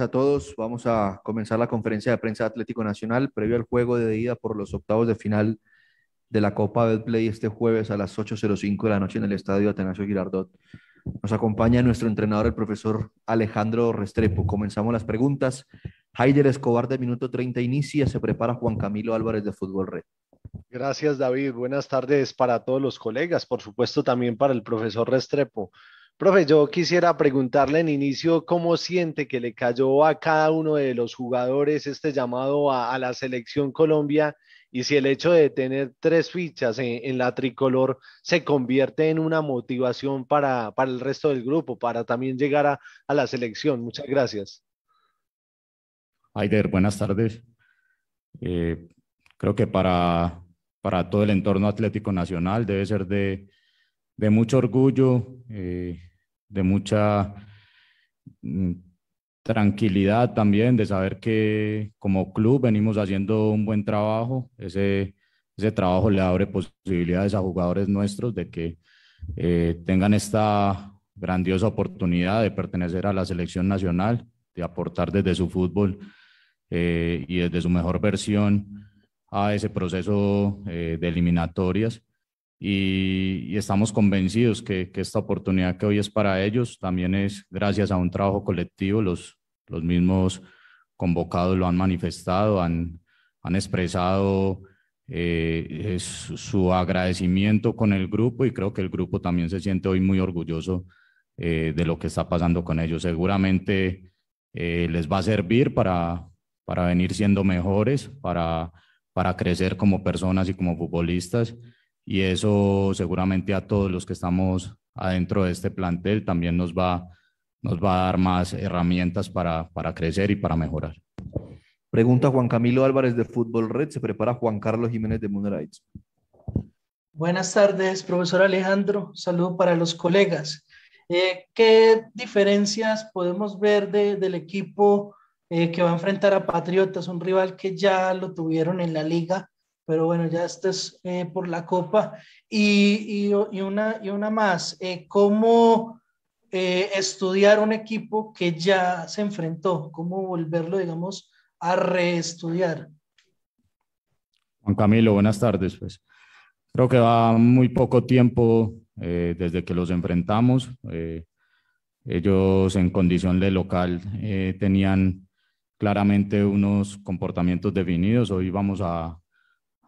a todos. Vamos a comenzar la conferencia de prensa de Atlético Nacional previo al juego de ida por los octavos de final de la Copa Betplay este jueves a las 8.05 de la noche en el Estadio Atanasio Girardot. Nos acompaña nuestro entrenador, el profesor Alejandro Restrepo. Comenzamos las preguntas. Heider Escobar de minuto 30 inicia, se prepara Juan Camilo Álvarez de Fútbol Red. Gracias, David. Buenas tardes para todos los colegas, por supuesto también para el profesor Restrepo. Profe, yo quisiera preguntarle en inicio cómo siente que le cayó a cada uno de los jugadores este llamado a, la selección Colombia y si el hecho de tener tres fichas en, la tricolor se convierte en una motivación para, el resto del grupo, para también llegar a, la selección. Muchas gracias. Aider, buenas tardes. Eh, creo que para, para todo el entorno atlético nacional debe ser de, mucho orgullo. Eh, de mucha mm, tranquilidad también, de saber que como club venimos haciendo un buen trabajo. Ese, ese trabajo le abre posibilidades a jugadores nuestros de que eh, tengan esta grandiosa oportunidad de pertenecer a la selección nacional, de aportar desde su fútbol eh, y desde su mejor versión a ese proceso eh, de eliminatorias y, estamos convencidos que, que, esta oportunidad que hoy es para ellos también es gracias a un trabajo colectivo. Los, los mismos convocados lo han manifestado, han, han expresado eh, su agradecimiento con el grupo y creo que el grupo también se siente hoy muy orgulloso eh, de lo que está pasando con ellos. Seguramente eh, les va a servir para, para venir siendo mejores, para, para crecer como personas y como futbolistas y eso seguramente a todos los que estamos adentro de este plantel también nos va, nos va a dar más herramientas para, para crecer y para mejorar. Pregunta Juan Camilo Álvarez de Fútbol Red, se prepara Juan Carlos Jiménez de Munerites. Buenas tardes, profesor Alejandro. Saludo para los colegas. Eh, ¿Qué diferencias podemos ver del equipo eh, que va a enfrentar a Patriotas, un rival que ya lo tuvieron en la liga pero bueno, ya estés eh, por la copa. Y, y, una, y una más, eh, ¿cómo eh, estudiar un equipo que ya se enfrentó? ¿Cómo volverlo, digamos, a reestudiar? Juan Camilo, buenas tardes. Pues. Creo que va muy poco tiempo desde que los enfrentamos. ellos en condición de local tenían claramente unos comportamientos definidos. Hoy vamos a,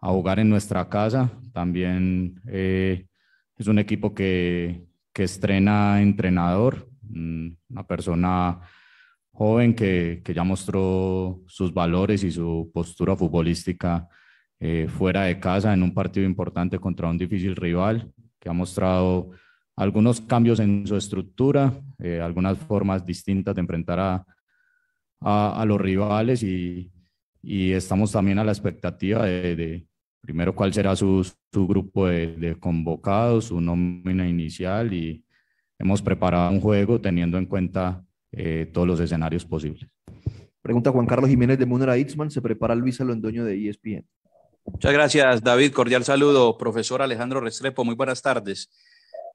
a jugar en nuestra casa. También eh, es un equipo que, que estrena entrenador, mm, una persona joven que, que, ya mostró sus valores y su postura futbolística eh, fuera de casa en un partido importante contra un difícil rival, que ha mostrado algunos cambios en su estructura, eh, algunas formas distintas de enfrentar a, a, los rivales y, y, estamos también a la expectativa de, primero cuál será su, grupo de, convocados, su nómina inicial y hemos preparado un juego teniendo en cuenta eh, todos los escenarios posibles. Pregunta Juan Carlos Jiménez de Munera Itzman, ¿se prepara Luis Alondoño de ESPN? Muchas gracias, David. Cordial saludo, profesor Alejandro Restrepo. Muy buenas tardes.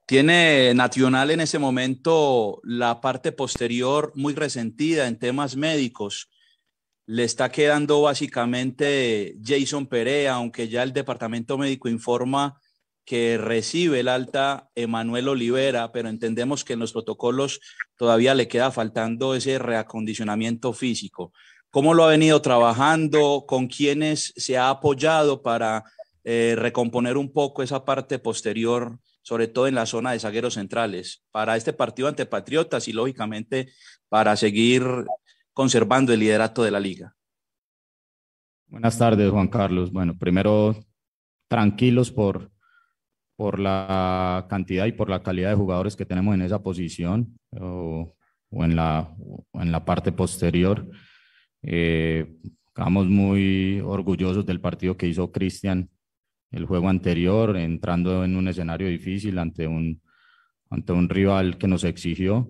Tiene Nacional en ese momento la parte posterior muy resentida en temas médicos le está quedando básicamente Jason Perea, aunque ya el departamento médico informa que recibe el alta Emanuel Olivera, pero entendemos que en los protocolos todavía le queda faltando ese reacondicionamiento físico. ¿Cómo lo ha venido trabajando? ¿Con quiénes se ha apoyado para eh, recomponer un poco esa parte posterior, sobre todo en la zona de zagueros centrales, para este partido ante Patriotas y lógicamente para seguir conservando el liderato de la liga. Buenas tardes, Juan Carlos. Bueno, primero, tranquilos por, por la cantidad y por la calidad de jugadores que tenemos en esa posición o, en, la, en la parte posterior. Eh, estamos muy orgullosos del partido que hizo Cristian el juego anterior, entrando en un escenario difícil ante un, ante un rival que nos exigió.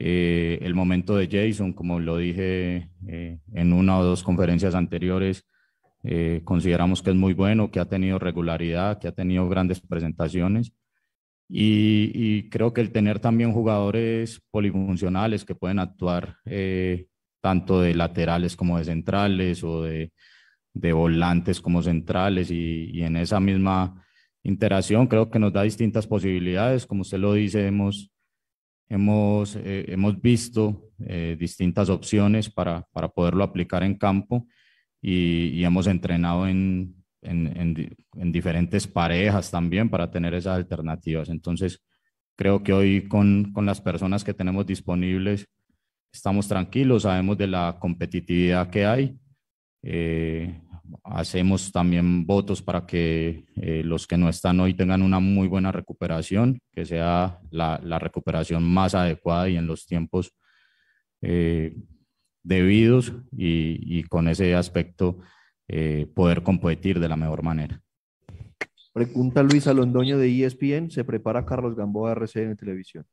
Eh, el momento de Jason, como lo dije eh, en una o dos conferencias anteriores, eh, consideramos que es muy bueno, que ha tenido regularidad, que ha tenido grandes presentaciones. Y, creo que el tener también jugadores polifuncionales que pueden actuar tanto de laterales como de centrales o de, volantes como centrales y en esa misma interacción creo que nos da distintas posibilidades. Como usted lo dice, hemos Hemos, eh, hemos visto eh, distintas opciones para, para, poderlo aplicar en campo y, y hemos entrenado en, en, diferentes parejas también para tener esas alternativas. Entonces, creo que hoy con, con las personas que tenemos disponibles estamos tranquilos, sabemos de la competitividad que hay. Eh, hacemos también votos para que eh, los que no están hoy tengan una muy buena recuperación, que sea la, recuperación más adecuada y en los tiempos eh, debidos y, con ese aspecto eh, poder competir de la mejor manera. Pregunta Luisa Londoño de ESPN, ¿se prepara Carlos Gamboa RCN Televisión?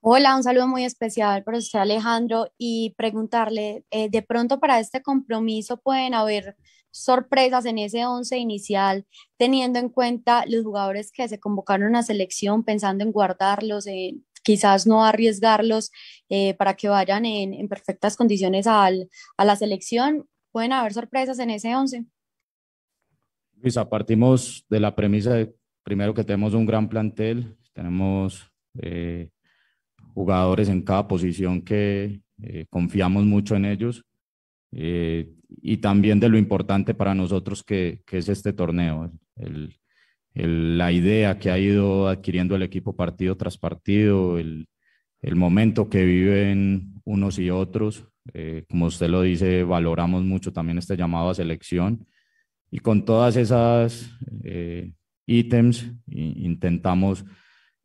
Hola, un saludo muy especial para usted Alejandro y preguntarle, eh, de pronto para este compromiso pueden haber sorpresas en ese 11 inicial, teniendo en cuenta los jugadores que se convocaron a selección, pensando en guardarlos, quizás no arriesgarlos eh, para que vayan en, perfectas condiciones a la selección. ¿Pueden haber sorpresas en ese 11? a partimos de la premisa de primero que tenemos un gran plantel, tenemos eh, jugadores en cada posición que eh, confiamos mucho en ellos eh, y también de lo importante para nosotros que, que es este torneo, la idea que ha ido adquiriendo el equipo partido tras partido, el, el momento que viven unos y otros. como usted lo dice, valoramos mucho también este llamado a selección y con todas esas eh, ítems intentamos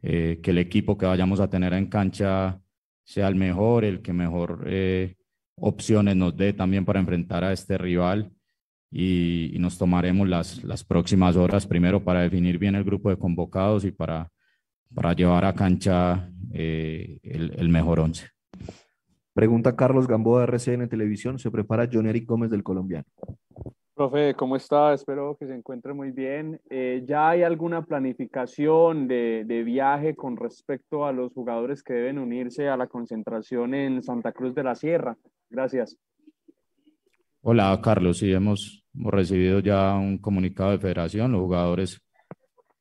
eh, que el equipo que vayamos a tener en cancha sea el mejor, el que mejor eh, opciones nos dé también para enfrentar a este rival y, nos tomaremos las, próximas horas primero para definir bien el grupo de convocados y para, para llevar a cancha el, mejor once. Pregunta Carlos Gamboa de RCN Televisión, ¿se prepara John Eric Gómez del colombiano? Profe, ¿cómo está? Espero que se encuentre muy bien. Eh, ¿Ya hay alguna planificación de, de, viaje con respecto a los jugadores que deben unirse a la concentración en Santa Cruz de la Sierra? Gracias. Hola, Carlos. Sí, hemos, hemos recibido ya un comunicado de federación. Los jugadores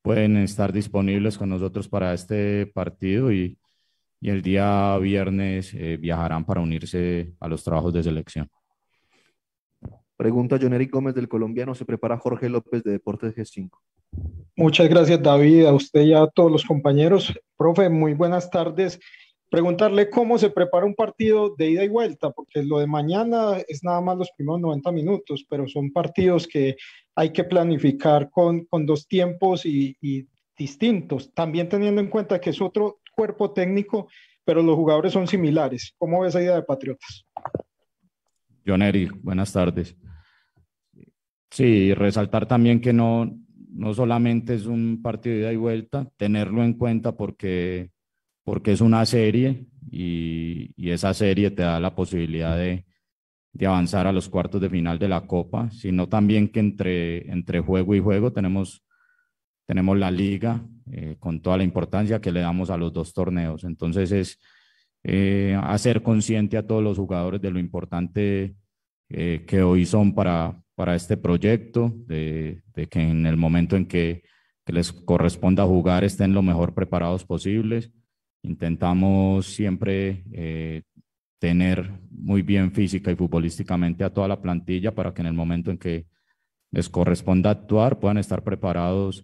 pueden estar disponibles con nosotros para este partido y, y el día viernes eh, viajarán para unirse a los trabajos de selección. Pregunta Eric Gómez del Colombiano, ¿se prepara Jorge López de Deportes G5? Muchas gracias David, a usted y a todos los compañeros. Profe, muy buenas tardes. Preguntarle cómo se prepara un partido de ida y vuelta, porque lo de mañana es nada más los primeros 90 minutos, pero son partidos que hay que planificar con, con dos tiempos y, distintos, también teniendo en cuenta que es otro cuerpo técnico, pero los jugadores son similares. ¿Cómo ves esa idea de Patriotas? John buenas tardes. Sí, resaltar también que no, no solamente es un partido de ida y vuelta, tenerlo en cuenta porque, porque es una serie y, esa serie te da la posibilidad de, avanzar a los cuartos de final de la Copa, sino también que entre, entre juego y juego tenemos, tenemos la liga eh, con toda la importancia que le damos a los dos torneos. Entonces es eh, hacer consciente a todos los jugadores de lo importante eh, que hoy son para para este proyecto, de, que en el momento en que, les corresponda jugar estén lo mejor preparados posibles. Intentamos siempre eh, tener muy bien física y futbolísticamente a toda la plantilla para que en el momento en que les corresponda actuar puedan estar preparados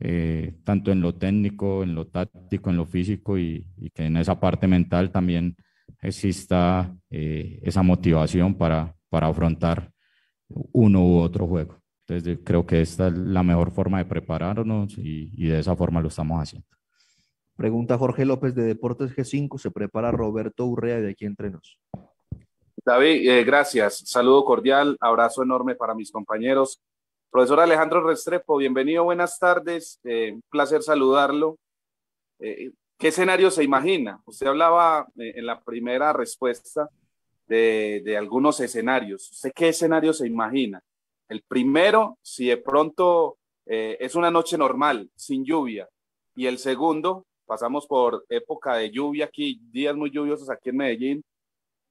eh, tanto en lo técnico, en lo táctico, en lo físico y, que en esa parte mental también exista eh, esa motivación para afrontar uno u otro juego. Entonces creo que esta es la mejor forma de prepararnos y, de esa forma lo estamos haciendo. Pregunta Jorge López de Deportes G5, ¿se prepara Roberto Urrea de aquí entre nos? David, eh, gracias. Saludo cordial, abrazo enorme para mis compañeros. Profesor Alejandro Restrepo, bienvenido, buenas tardes. Eh, un placer saludarlo. Eh, ¿Qué escenario se imagina? Usted hablaba en la primera respuesta de, algunos escenarios. sé qué escenario se imagina? El primero, si de pronto eh, es una noche normal, sin lluvia. Y el segundo, pasamos por época de lluvia aquí, días muy lluviosos aquí en Medellín.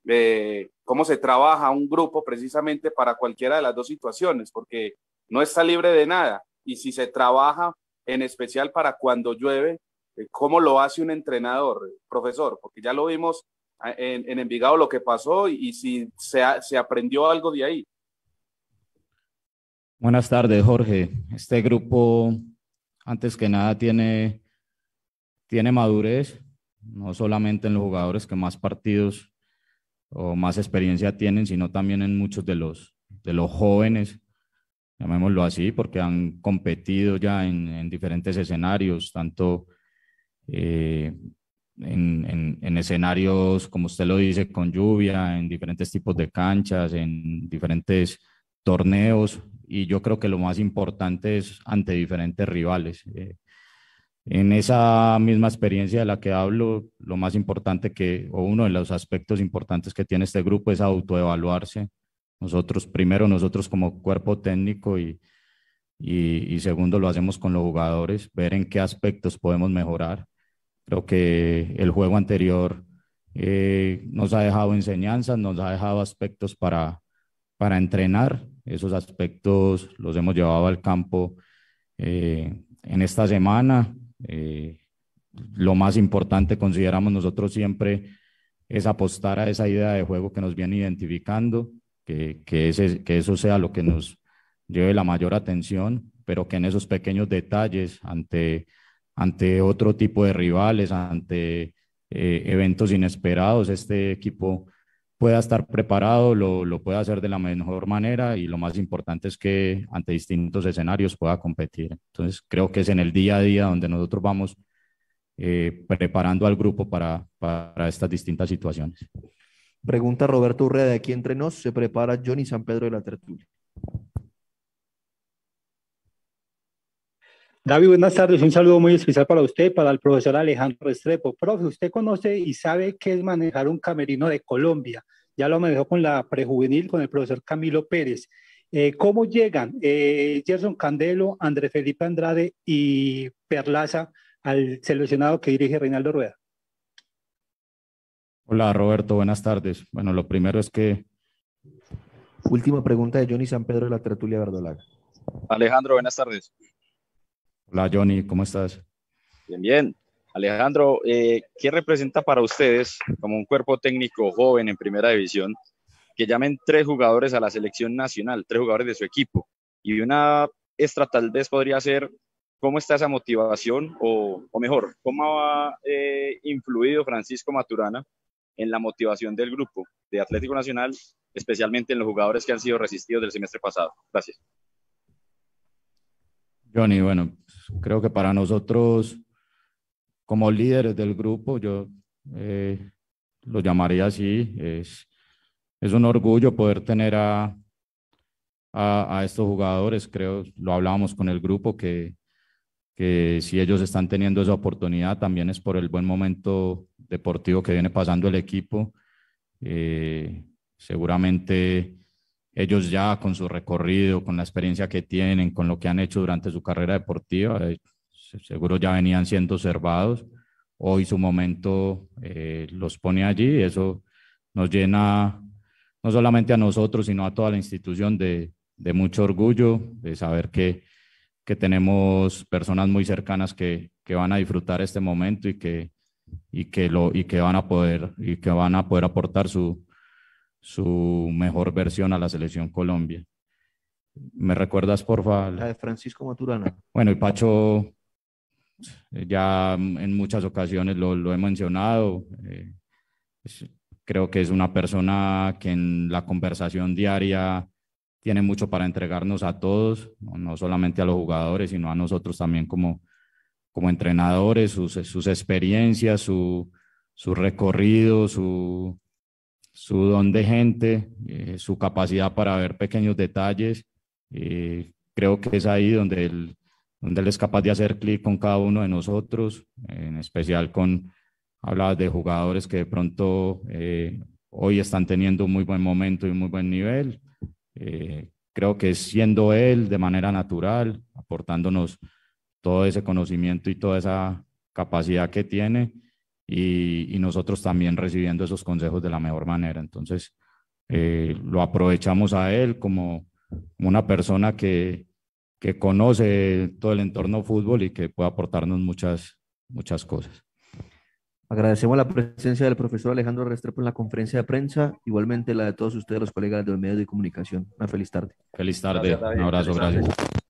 Eh, cómo se trabaja un grupo precisamente para cualquiera de las dos situaciones, porque no está libre de nada. Y si se trabaja en especial para cuando llueve, eh, cómo lo hace un entrenador, profesor, porque ya lo vimos en, en Envigado lo que pasó y, si se, aprendió algo de ahí. Buenas tardes, Jorge. Este grupo, antes que nada, tiene, tiene madurez, no solamente en los jugadores que más partidos o más experiencia tienen, sino también en muchos de los, de los jóvenes, llamémoslo así, porque han competido ya en, diferentes escenarios, tanto eh, en, escenarios, como usted lo dice, con lluvia, en diferentes tipos de canchas, en diferentes torneos. Y yo creo que lo más importante es ante diferentes rivales. Eh, en esa misma experiencia de la que hablo, lo más importante que, o uno de los aspectos importantes que tiene este grupo es autoevaluarse. Nosotros, primero nosotros como cuerpo técnico y, y segundo lo hacemos con los jugadores, ver en qué aspectos podemos mejorar Creo que el juego anterior eh, nos ha dejado enseñanzas, nos ha dejado aspectos para, para entrenar. Esos aspectos los hemos llevado al campo eh, en esta semana. Eh, lo más importante consideramos nosotros siempre es apostar a esa idea de juego que nos viene identificando, que, que eso sea lo que nos lleve la mayor atención, pero que en esos pequeños detalles ante ante otro tipo de rivales, ante eh, eventos inesperados, este equipo pueda estar preparado, lo, lo pueda hacer de la mejor manera y lo más importante es que ante distintos escenarios pueda competir. Entonces creo que es en el día a día donde nosotros vamos eh, preparando al grupo para, para estas distintas situaciones. Pregunta Roberto Urrea de aquí entre nos, ¿se prepara Johnny San Pedro de la tertulia? David, buenas tardes. Un saludo muy especial para usted, para el profesor Alejandro Estrepo. Profe, usted conoce y sabe qué es manejar un camerino de Colombia. Ya lo manejó con la prejuvenil, con el profesor Camilo Pérez. Eh, ¿Cómo llegan eh, Gerson Candelo, Andrés Felipe Andrade y Perlaza al seleccionado que dirige Reinaldo Rueda? Hola Roberto, buenas tardes. Bueno, lo primero es que... Última pregunta de Johnny San Pedro de la tertulia verdolaga. Alejandro, buenas tardes. Hola Johnny, ¿cómo estás? Bien, bien. Alejandro, eh, ¿qué representa para ustedes como un cuerpo técnico joven en primera división que llamen tres jugadores a la selección nacional, tres jugadores de su equipo? Y una extra tal vez podría ser, ¿cómo está esa motivación? O, mejor, ¿cómo ha eh, influido Francisco Maturana en la motivación del grupo de Atlético Nacional, especialmente en los jugadores que han sido resistidos del semestre pasado? Gracias. Johnny, bueno, creo que para nosotros, como líderes del grupo, yo eh, lo llamaría así, es, un orgullo poder tener a, estos jugadores. Creo, lo hablábamos con el grupo, que, si ellos están teniendo esa oportunidad, también es por el buen momento deportivo que viene pasando el equipo. Eh, seguramente ellos ya con su recorrido, con la experiencia que tienen, con lo que han hecho durante su carrera deportiva, eh, seguro ya venían siendo observados. Hoy su momento eh, los pone allí y eso nos llena no solamente a nosotros, sino a toda la institución de, mucho orgullo, de saber que, tenemos personas muy cercanas que, que, van a disfrutar este momento y que, y, que lo, y que van a poder y que van a poder aportar su, su mejor versión a la selección Colombia. ¿Me recuerdas, por favor? La de Francisco Maturana. Bueno, y Pacho, eh, ya en muchas ocasiones lo, he mencionado. Eh, creo que es una persona que en la conversación diaria tiene mucho para entregarnos a todos, no, solamente a los jugadores, sino a nosotros también como, como entrenadores, sus, experiencias, su, su recorrido, su, su don de gente, eh, su capacidad para ver pequeños detalles. Eh, creo que es ahí donde él, donde es capaz de hacer clic con cada uno de nosotros, en especial con, hablabas de jugadores que de pronto eh, hoy están teniendo un muy buen momento y un muy buen nivel. creo que siendo él de manera natural, aportándonos todo ese conocimiento y toda esa capacidad que tiene, y, nosotros también recibiendo esos consejos de la mejor manera. Entonces, eh, lo aprovechamos a él como una persona que, que conoce todo el entorno fútbol y que puede aportarnos muchas, muchas cosas. Agradecemos la presencia del profesor Alejandro Restrepo en la conferencia de prensa, igualmente la de todos ustedes, los colegas de los medios de comunicación. Una feliz tarde. Feliz tarde, un abrazo, gracias.